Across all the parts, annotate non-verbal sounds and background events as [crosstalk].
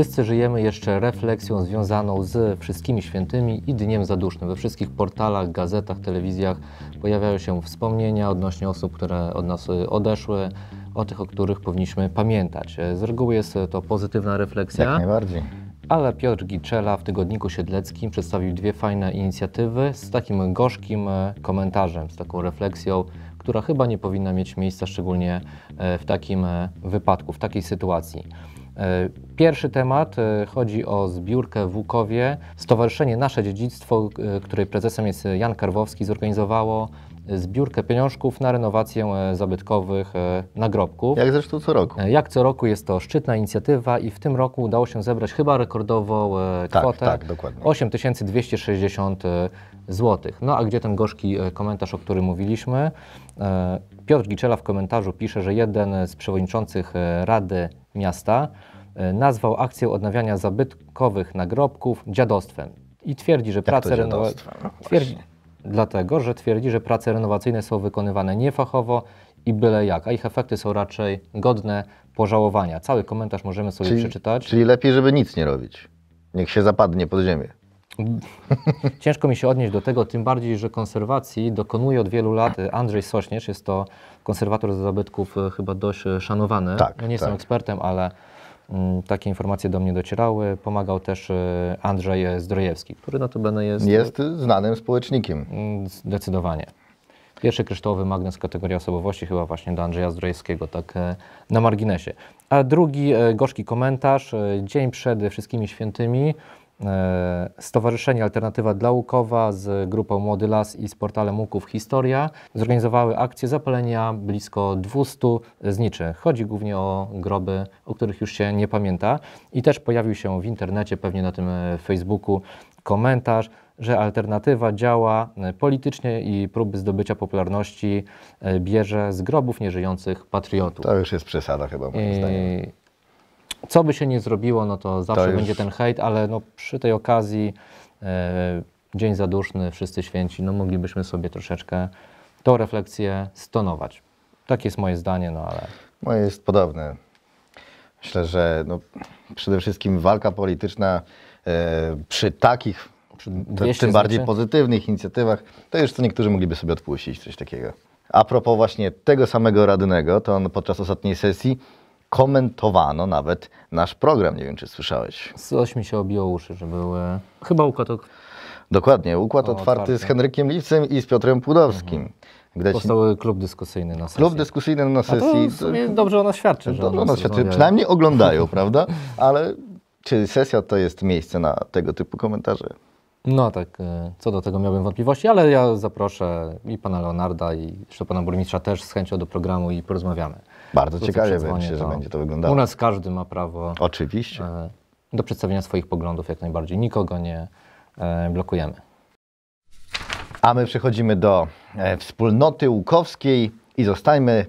Wszyscy żyjemy jeszcze refleksją związaną z wszystkimi świętymi i dniem zadusznym. We wszystkich portalach, gazetach, telewizjach pojawiają się wspomnienia odnośnie osób, które od nas y, odeszły, o tych, o których powinniśmy pamiętać. Z reguły jest to pozytywna refleksja. Jak najbardziej. Ale Piotr Giczela w tygodniku siedleckim przedstawił dwie fajne inicjatywy z takim gorzkim e, komentarzem, z taką refleksją, która chyba nie powinna mieć miejsca, szczególnie e, w takim e, wypadku, w takiej sytuacji. E, pierwszy temat e, chodzi o zbiórkę w Łukowie. Stowarzyszenie Nasze Dziedzictwo, e, której prezesem jest Jan Karwowski, zorganizowało zbiórkę pieniążków na renowację zabytkowych nagrobków. Jak zresztą co roku. Jak co roku jest to szczytna inicjatywa i w tym roku udało się zebrać chyba rekordową tak, kwotę tak, tak, dokładnie. 8260 zł. No a gdzie ten gorzki komentarz, o którym mówiliśmy? Piotr Giczela w komentarzu pisze, że jeden z przewodniczących Rady miasta e, nazwał akcję odnawiania zabytkowych nagrobków dziadostwem i twierdzi, że prace renowacyjne. No dlatego, że twierdzi, że prace renowacyjne są wykonywane niefachowo i byle jak, a ich efekty są raczej godne pożałowania. Cały komentarz możemy sobie czyli, przeczytać. Czyli lepiej, żeby nic nie robić. Niech się zapadnie pod ziemię. [laughs] Ciężko mi się odnieść do tego, tym bardziej, że konserwacji dokonuje od wielu lat Andrzej Sośnierz, jest to konserwator zabytków e, chyba dość e, szanowany. Tak, no nie tak. jestem ekspertem, ale mm, takie informacje do mnie docierały. Pomagał też e, Andrzej Zdrojewski, który na notabene jest... Jest znanym społecznikiem. Mm, zdecydowanie. Pierwszy kryształowy magnes kategorii osobowości chyba właśnie do Andrzeja Zdrojewskiego, tak na marginesie. A drugi gorzki komentarz, dzień przed wszystkimi świętymi, E, Stowarzyszenie Alternatywa dla Łukowa z grupą Młody Las i z portalem Łuków Historia zorganizowały akcję zapalenia blisko 200 zniczy. Chodzi głównie o groby, o których już się nie pamięta i też pojawił się w internecie, pewnie na tym Facebooku komentarz, że alternatywa działa e, politycznie i próby zdobycia popularności e, bierze z grobów nieżyjących patriotów. To już jest przesada chyba moim zdaniem co by się nie zrobiło, no to zawsze to będzie ten hejt, ale no przy tej okazji e, Dzień Zaduszny, Wszyscy Święci, no moglibyśmy sobie troszeczkę tą refleksję stonować. Takie jest moje zdanie, no ale... Moje jest podobne. Myślę, że no, przede wszystkim walka polityczna e, przy takich, przy, tym bardziej pozytywnych inicjatywach, to już co niektórzy mogliby sobie odpuścić, coś takiego. A propos właśnie tego samego Radnego, to on podczas ostatniej sesji komentowano nawet nasz program. Nie wiem, czy słyszałeś. Coś mi się obiło uszy, że były... Chyba układ ok... Dokładnie, układ o, otwarty, otwarty, z Henrykiem Lipcem i z Piotrem Pudowskim. Mhm. Gdzie Powstały klub dyskusyjny na sesji. Klub dyskusyjny na sesji. A to dobrze ona świadczy. Że dobrze no, no, ona świadczy. Przynajmniej oglądają, [laughs] prawda? Ale czy sesja to jest miejsce na tego typu komentarze? No tak, y, co do tego miałbym wątpliwości, ale ja zaproszę i pana Leonarda, i jeszcze pana burmistrza też z chęcią do programu i porozmawiamy. Bardzo ciekawie, będzie, że będzie to wyglądało. U nas każdy ma prawo Oczywiście. E, do przedstawienia swoich poglądów jak najbardziej. Nikogo nie e, blokujemy. A my przechodzimy do e, wspólnoty łukowskiej i zostańmy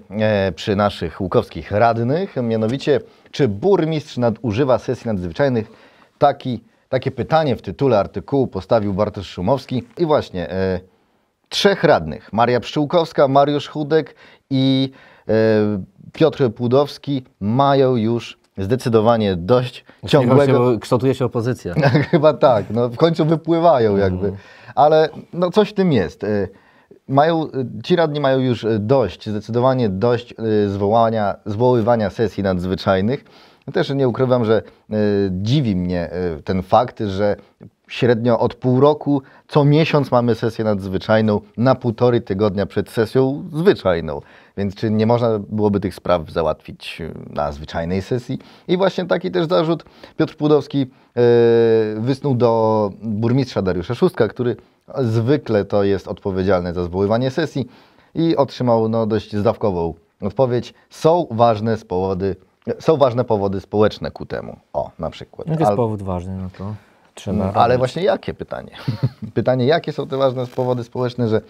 przy naszych łukowskich radnych. Mianowicie, czy burmistrz nadużywa sesji nadzwyczajnych? Taki, takie pytanie w tytule artykułu postawił Bartosz Szumowski. I właśnie trzech radnych. Maria Pszczółkowska, Mariusz Chudek i Piotr Pudowski mają już zdecydowanie dość ciągłego... Się, kształtuje się opozycja. [laughs] Tak, chyba tak, no w końcu wypływają mhm. jakby. Ale no coś w tym jest. Y, mają, y, ci radni mają już y, dość, zdecydowanie dość zwołania, zwoływania sesji nadzwyczajnych. No, też nie ukrywam, że dziwi mnie ten fakt, że średnio od pół roku. Co miesiąc mamy sesję nadzwyczajną na półtory tygodnia przed sesją zwyczajną. Więc czy nie można byłoby tych spraw załatwić y, na zwyczajnej sesji? I właśnie taki też zarzut Piotr Pudowski yy, wysnuł do burmistrza Dariusza Szóstka, który zwykle to jest odpowiedzialny za zwoływanie sesji i otrzymał no, dość zdawkową odpowiedź. Są ważne powody, są ważne powody społeczne ku temu. O, na przykład. Jaki jest Al... powód ważny na to? No, ale właśnie jakie pytanie? [laughs] pytanie, jakie są te ważne powody społeczne, że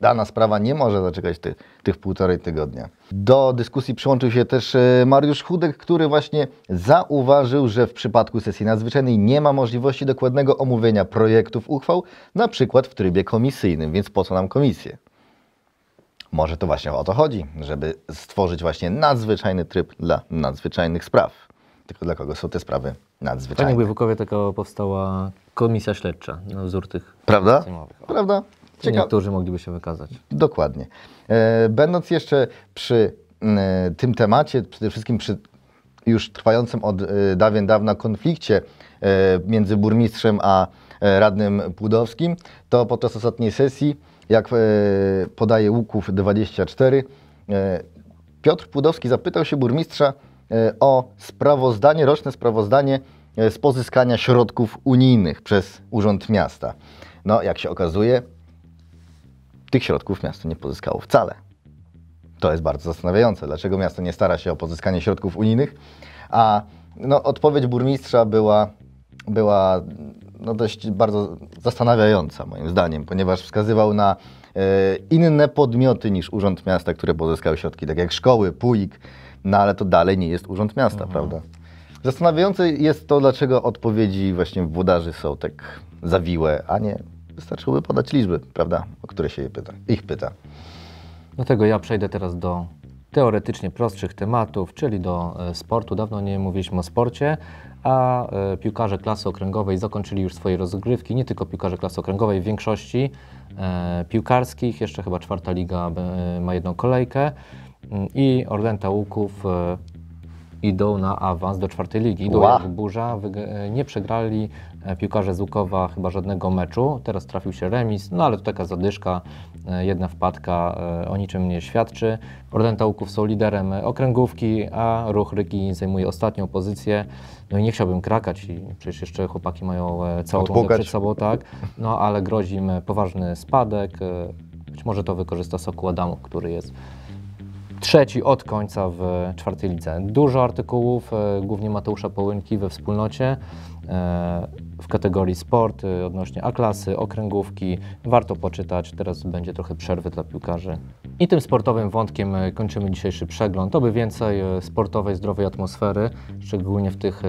dana sprawa nie może zaczekać tych, tych półtorej tygodnia. Do dyskusji przyłączył się też e, Mariusz Chudek, który właśnie zauważył, że w przypadku sesji nadzwyczajnej nie ma możliwości dokładnego omówienia projektów uchwał, na przykład w trybie komisyjnym, więc po co nam komisje? Może to właśnie o to chodzi, żeby stworzyć właśnie nadzwyczajny tryb dla nadzwyczajnych spraw tylko dla kogo są te sprawy nadzwyczajne. Panie Wojewókowie taka powstała komisja śledcza na no, wzór tych Prawda? Prawda? Ciekawe. Niektórzy mogliby się wykazać. Dokładnie. E, będąc jeszcze przy tym temacie, przede wszystkim przy już trwającym od e, dawien dawna konflikcie e, między burmistrzem a radnym Płudowskim, to podczas ostatniej sesji, jak podaje Łuków 24, Piotr Płudowski zapytał się burmistrza, E, o sprawozdanie, roczne sprawozdanie e, z pozyskania środków unijnych przez Urząd Miasta. No, jak się okazuje, tych środków miasto nie pozyskało wcale. To jest bardzo zastanawiające, dlaczego miasto nie stara się o pozyskanie środków unijnych, a no, odpowiedź burmistrza była, była no dość bardzo zastanawiająca moim zdaniem, ponieważ wskazywał na e, inne podmioty niż Urząd Miasta, które pozyskały środki, tak jak szkoły, PUIK, no ale to dalej nie jest Urząd Miasta, mhm. prawda? Zastanawiające jest to, dlaczego odpowiedzi właśnie w włodarzy są tak zawiłe, a nie wystarczyłoby podać liczby, prawda, o które się pyta, ich pyta. Dlatego ja przejdę teraz do teoretycznie prostszych tematów, czyli do e, sportu. Dawno nie mówiliśmy o sporcie, a e, piłkarze klasy okręgowej zakończyli już swoje rozgrywki, nie tylko piłkarze klasy okręgowej, w większości e, piłkarskich, jeszcze chyba czwarta liga ma jedną kolejkę mm, i Orlen Łuków idą na awans do czwartej ligi. Idą wow. jak burza, nie przegrali E, piłkarze z Łukowa chyba żadnego meczu. Teraz trafił się remis, no ale to taka zadyszka, e, jedna wpadka e, o niczym nie świadczy. Ordenta Łuków są liderem okręgówki, a Ruch Rygi zajmuje ostatnią pozycję. No i nie chciałbym krakać i przecież jeszcze chłopaki mają całą rundę przed sobą, tak? No ale grozi im poważny spadek. Być może to wykorzysta Sokół Adamów, który jest trzeci od końca w czwartej lidze. Dużo artykułów, głównie Mateusza Połynki we wspólnocie w kategorii sport y, odnośnie A-klasy, okręgówki. Warto poczytać, teraz będzie trochę przerwy dla piłkarzy. I tym sportowym wątkiem y, kończymy dzisiejszy przegląd. Oby więcej y, sportowej, zdrowej atmosfery, szczególnie w tych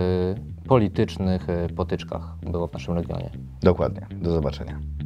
politycznych potyczkach było w naszym regionie. Dokładnie. Do zobaczenia.